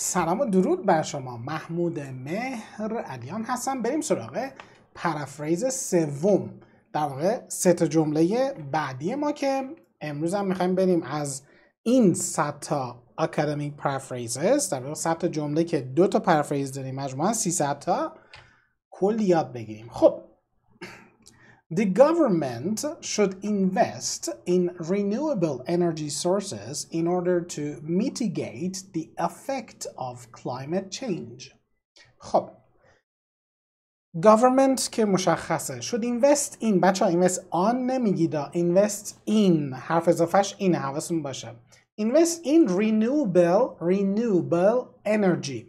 سلام و درود بر شما محمود مهر علیان هستم بریم سراغ پرافریز سوم در واقع سه تا جمله بعدی ما که امروز هم میخوایم بریم از این صد تا اکادمیک پرافریزز در واقع صد تا جمله که دو تا پرافریز داریم مجموعا 300 تا کل یاد بگیریم خب The government should invest in renewable energy sources in order to mitigate the effect of climate change. خب government که مشخصه should invest in بچه ها invest on نمیگیدا invest in حرف اضافهش این حواستون باشه invest in renewable renewable energy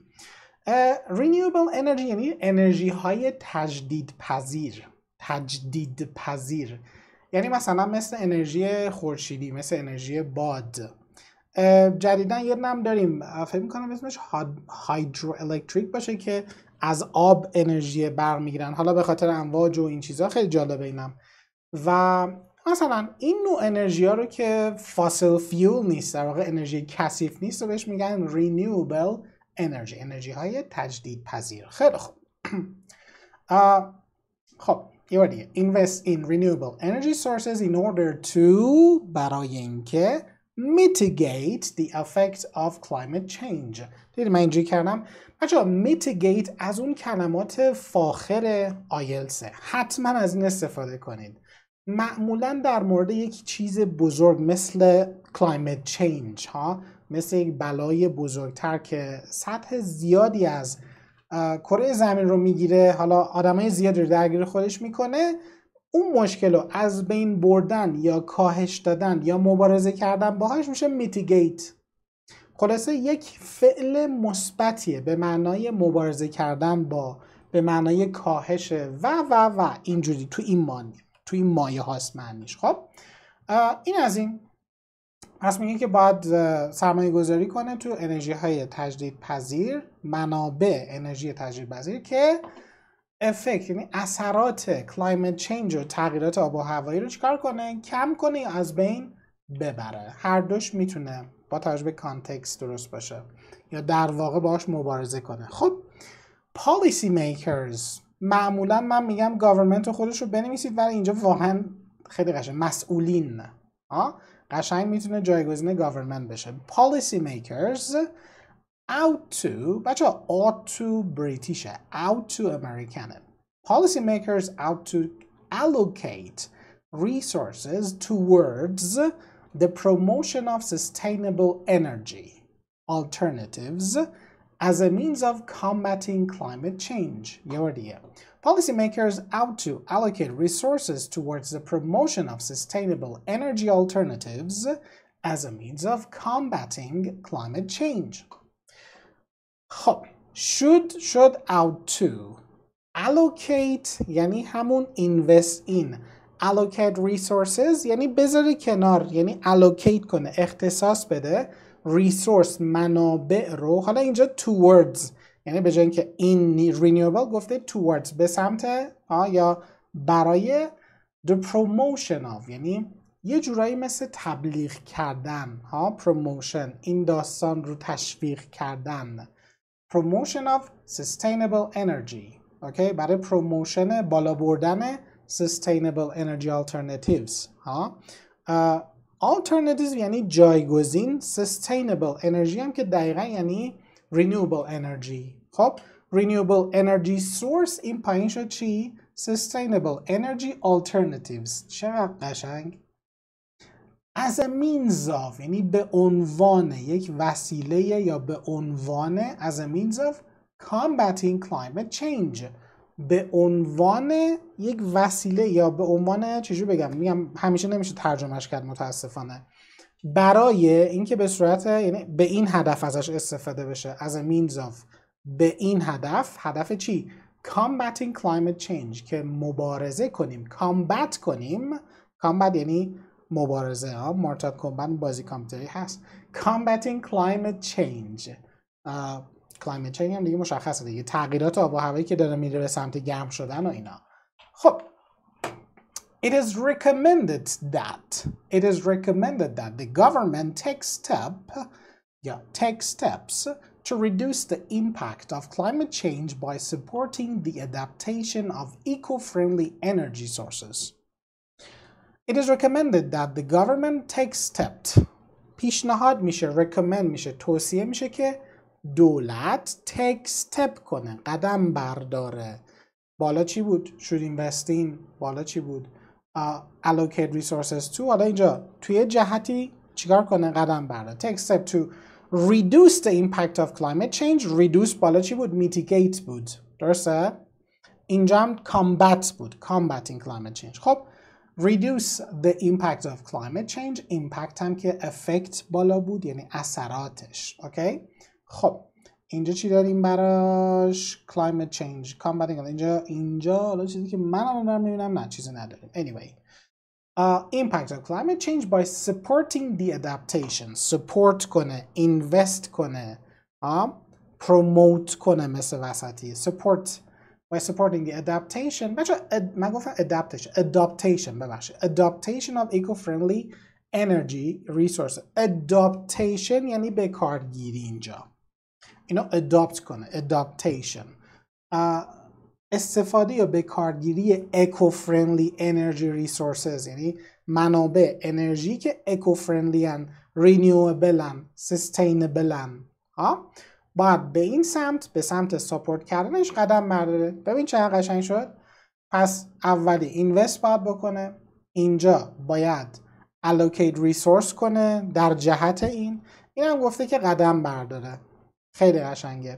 uh, renewable energy یعنی انرژی های تجدید پذیر تجدید پذیر یعنی مثلا مثل انرژی خورشیدی مثل انرژی باد جدیدا یه نم داریم فکر میکنم اسمش هایدرو الکتریک باشه که از آب انرژی برمیگیرن حالا به خاطر امواج و این چیزها خیلی جالب اینم و مثلا این نوع انرژی ها رو که فاسیل فیول نیست در واقع انرژی کثیف نیست و بهش میگن رینیوبل انرژی انرژی های تجدید پذیر خیلی خوب خب یه بار دیگه invest in renewable energy sources in order to برای اینکه mitigate the effect of climate change دیدید من اینجوری کردم بچه mitigate از اون کلمات فاخر آیلسه حتما از این استفاده کنید معمولا در مورد یک چیز بزرگ مثل climate change ها مثل یک بلای بزرگتر که سطح زیادی از کره زمین رو میگیره حالا های زیادی رو درگیر خودش میکنه اون مشکل رو از بین بردن یا کاهش دادن یا مبارزه کردن باهاش میشه میتیگیت خلاصه یک فعل مثبتیه به معنای مبارزه کردن با به معنای کاهش و و و اینجوری تو این مانی تو این مایه هاست معنیش خب این از این پس میگه که باید سرمایه گذاری کنه تو انرژی های تجدید پذیر منابع انرژی تجدید پذیر که افکت یعنی اثرات کلایمت چینج و تغییرات آب و هوایی رو چیکار کنه کم کنه یا از بین ببره هر دوش میتونه با توجه به کانتکست درست باشه یا در واقع باش مبارزه کنه خب پالیسی میکرز معمولا من میگم گاورمنت خودش رو بنویسید ولی اینجا واقعا خیلی قشنگ مسئولین آه؟ قشنگ میتونه جایگزین گاورنمنت بشه پالیسی میکرز out to بچه ها out to بریتیشه out to امریکنه policy makers out to allocate resources towards the promotion of sustainable energy alternatives as a means of combating climate change, idea, Policymakers ought to allocate resources towards the promotion of sustainable energy alternatives as a means of combating climate change. should should out to allocate Yani hamun invest in allocate resources Yani بذاره کنار Yani allocate کنه اختصاص bede. ریسورس منابع رو حالا اینجا towards یعنی به جای اینکه این renewable گفته towards به سمت یا برای the promotion of یعنی یه جورایی مثل تبلیغ کردن ها promotion این داستان رو تشویق کردن promotion of sustainable energy اوکی برای پروموشن بالا بردن sustainable energy alternatives ها alternatives یعنی جایگزین sustainable Energy هم که دقیقا یعنی renewable energy خب renewable energy source این پایین شد چی؟ sustainable energy alternatives چقدر قشنگ؟ as a means of یعنی به عنوان یک وسیله یا به عنوان as a means of combating climate change به عنوان یک وسیله یا به عنوان چجوری بگم میگم همیشه نمیشه ترجمهش کرد متاسفانه برای اینکه به صورت یعنی به این هدف ازش استفاده بشه از means of به این هدف هدف چی combating climate change که مبارزه کنیم combat کنیم combat یعنی مبارزه ها مارتال کنبن بازی کامپیوتری هست combating climate change کلایمت چنج هم دیگه مشخصه دیگه تغییرات آب و هوایی که داره میره به سمت گرم شدن و اینا خب It is recommended that it is recommended that the government take step yeah, take steps to reduce the impact of climate change by supporting the adaptation of eco-friendly energy sources. It is recommended that the government take steps پیشنهاد میشه recommend میشه توصیه میشه که دولت تک ستپ کنه قدم برداره بالا چی بود شود اینوستین بالا چی بود allocate resources to حالا اینجا توی جهتی چیکار کنه قدم برداره تک step to reduce the impact of climate change reduce بالا چی بود mitigate بود درسته اینجا هم combat بود combating climate change خب reduce the impact of climate change impact هم که effect بالا بود یعنی اثراتش اوکی okay? خب اینجا چی داریم براش climate change combating اینجا اینجا حالا چیزی که من الان دارم میبینم نه چیزی نداریم anyway uh, impact of climate change by supporting the adaptation support کنه invest کنه uh, promote کنه مثل وسطی support by supporting the adaptation بچه اد... من گفتم adaptation adaptation ببخشید adaptation of eco-friendly energy resources adaptation یعنی به کارگیری اینجا اینا ادابت کنه ادابتیشن استفاده یا به کارگیری اکو فرندلی انرژی ریسورسز یعنی منابع انرژی که اکو فرندلی ان رینیوبل ان سستینبل باید به این سمت به سمت ساپورت کردنش قدم برداره ببین چقدر قشنگ شد پس اولی اینوست باید بکنه اینجا باید allocate ریسورس کنه در جهت این این هم گفته که قدم برداره خیلی قشنگه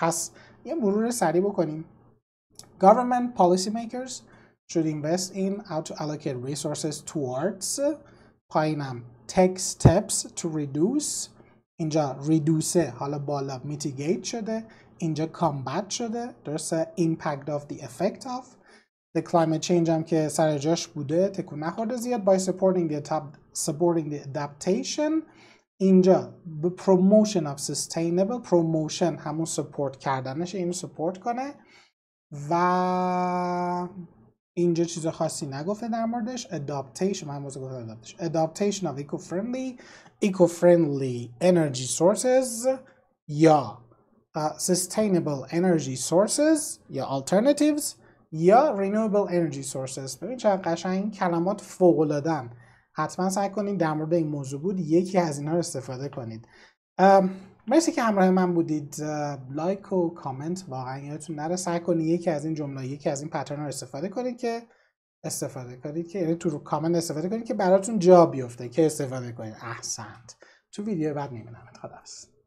پس یه مرور سریع بکنیم Government policy makers should invest in how to allocate resources towards پایینم take steps to reduce اینجا reduce حالا بالا mitigate شده اینجا combat شده درسته impact of the effect of the climate change هم که سر جاش بوده تکون نخورده زیاد by supporting the, supporting the adaptation اینجا به promotion of sustainable promotion همون سپورت کردنش اینو سپورت کنه و اینجا چیز خاصی نگفته در موردش adaptation من موضوع گفتم adaptation adaptation of eco-friendly eco-friendly energy sources یا uh, sustainable energy sources یا alternatives یا renewable energy sources ببین چقدر قشنگ کلمات فوق حتما سعی کنید در مورد این موضوع بود یکی از اینا رو استفاده کنید مرسی که همراه من بودید لایک و کامنت واقعا یادتون نره سعی کنید یکی از این جمله یکی از این پترن رو استفاده کنید که استفاده کنید که یعنی تو کامنت استفاده کنید که براتون جا بیفته که استفاده کنید احسنت تو ویدیو بعد میبینمت خداحافظ